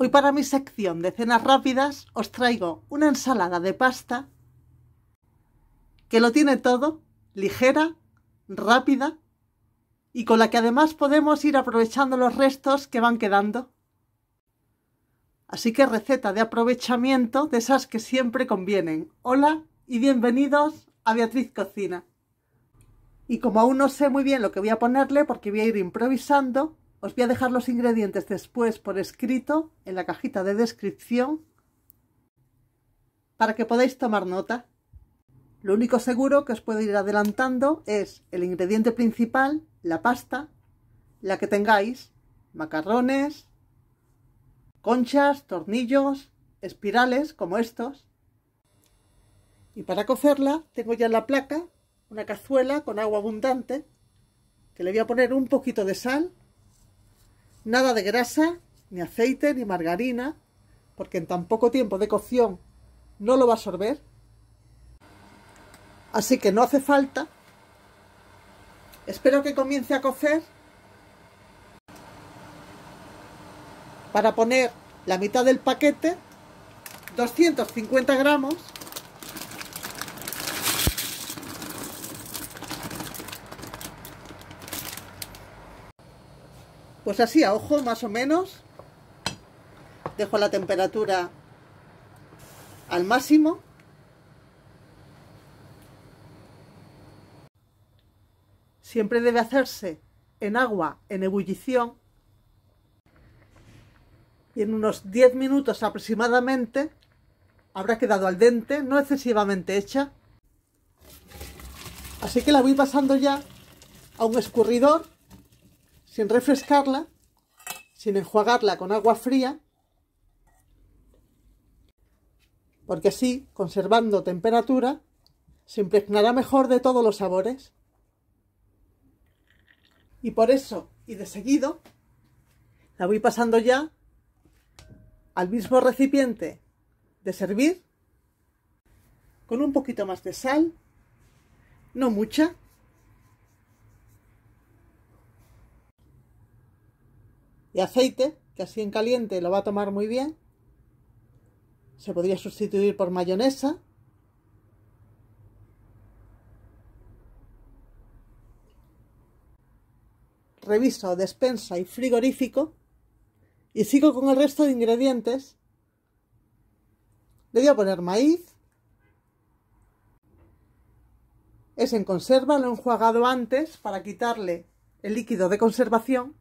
Hoy para mi sección de cenas rápidas os traigo una ensalada de pasta que lo tiene todo, ligera, rápida y con la que además podemos ir aprovechando los restos que van quedando. Así que receta de aprovechamiento de esas que siempre convienen. Hola y bienvenidos a Beatriz Cocina. Y como aún no sé muy bien lo que voy a ponerle porque voy a ir improvisando, os voy a dejar los ingredientes después por escrito en la cajita de descripción para que podáis tomar nota. Lo único seguro que os puedo ir adelantando es el ingrediente principal, la pasta, la que tengáis, macarrones, conchas, tornillos, espirales como estos. Y para cocerla tengo ya en la placa una cazuela con agua abundante que le voy a poner un poquito de sal Nada de grasa, ni aceite, ni margarina, porque en tan poco tiempo de cocción no lo va a absorber. Así que no hace falta. Espero que comience a cocer. Para poner la mitad del paquete, 250 gramos Pues así a ojo, más o menos. Dejo la temperatura al máximo. Siempre debe hacerse en agua en ebullición y en unos 10 minutos aproximadamente habrá quedado al dente, no excesivamente hecha. Así que la voy pasando ya a un escurridor sin refrescarla, sin enjuagarla con agua fría, porque así, conservando temperatura, se impregnará mejor de todos los sabores. Y por eso, y de seguido, la voy pasando ya al mismo recipiente de servir, con un poquito más de sal, no mucha, y aceite, que así en caliente lo va a tomar muy bien. Se podría sustituir por mayonesa. Reviso despensa y frigorífico. Y sigo con el resto de ingredientes. Le voy a poner maíz. Es en conserva, lo he enjuagado antes para quitarle el líquido de conservación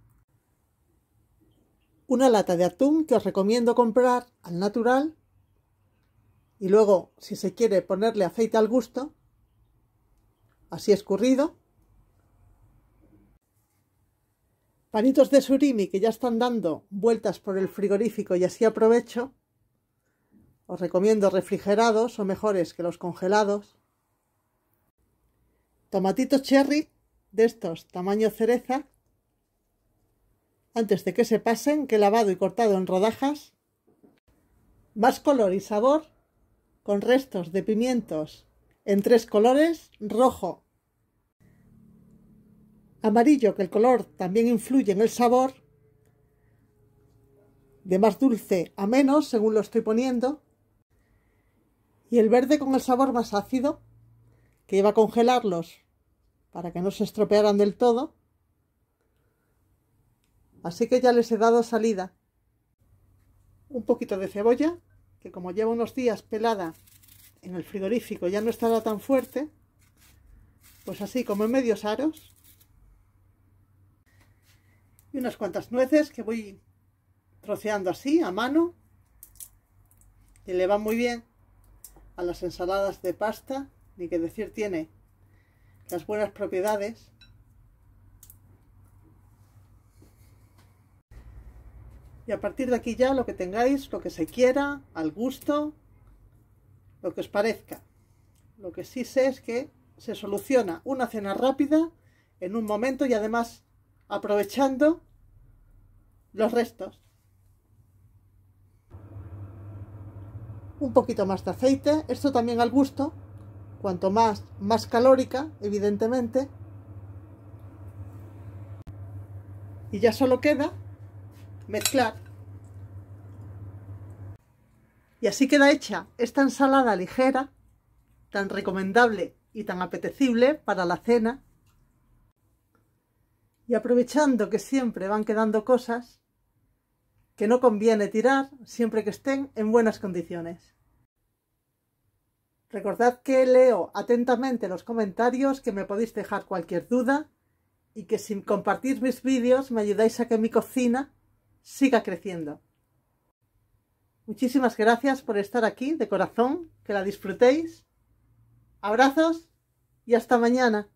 una lata de atún que os recomiendo comprar al natural y luego, si se quiere, ponerle aceite al gusto, así escurrido. Panitos de surimi que ya están dando vueltas por el frigorífico y así aprovecho. Os recomiendo refrigerados o mejores que los congelados. Tomatitos cherry de estos tamaño cereza antes de que se pasen, que lavado y cortado en rodajas. Más color y sabor con restos de pimientos en tres colores, rojo, amarillo, que el color también influye en el sabor, de más dulce a menos, según lo estoy poniendo, y el verde con el sabor más ácido, que iba a congelarlos para que no se estropearan del todo, Así que ya les he dado salida. Un poquito de cebolla, que como lleva unos días pelada en el frigorífico ya no estará tan fuerte. Pues así como en medios aros. Y unas cuantas nueces que voy troceando así a mano. que le va muy bien a las ensaladas de pasta, ni que decir tiene las buenas propiedades Y a partir de aquí ya lo que tengáis, lo que se quiera, al gusto, lo que os parezca. Lo que sí sé es que se soluciona una cena rápida en un momento y además aprovechando los restos. Un poquito más de aceite, esto también al gusto, cuanto más, más calórica, evidentemente. Y ya solo queda mezclar. Y así queda hecha esta ensalada ligera, tan recomendable y tan apetecible para la cena. Y aprovechando que siempre van quedando cosas que no conviene tirar siempre que estén en buenas condiciones. Recordad que leo atentamente los comentarios, que me podéis dejar cualquier duda y que sin compartir mis vídeos me ayudáis a que mi cocina siga creciendo. Muchísimas gracias por estar aquí de corazón, que la disfrutéis. Abrazos y hasta mañana.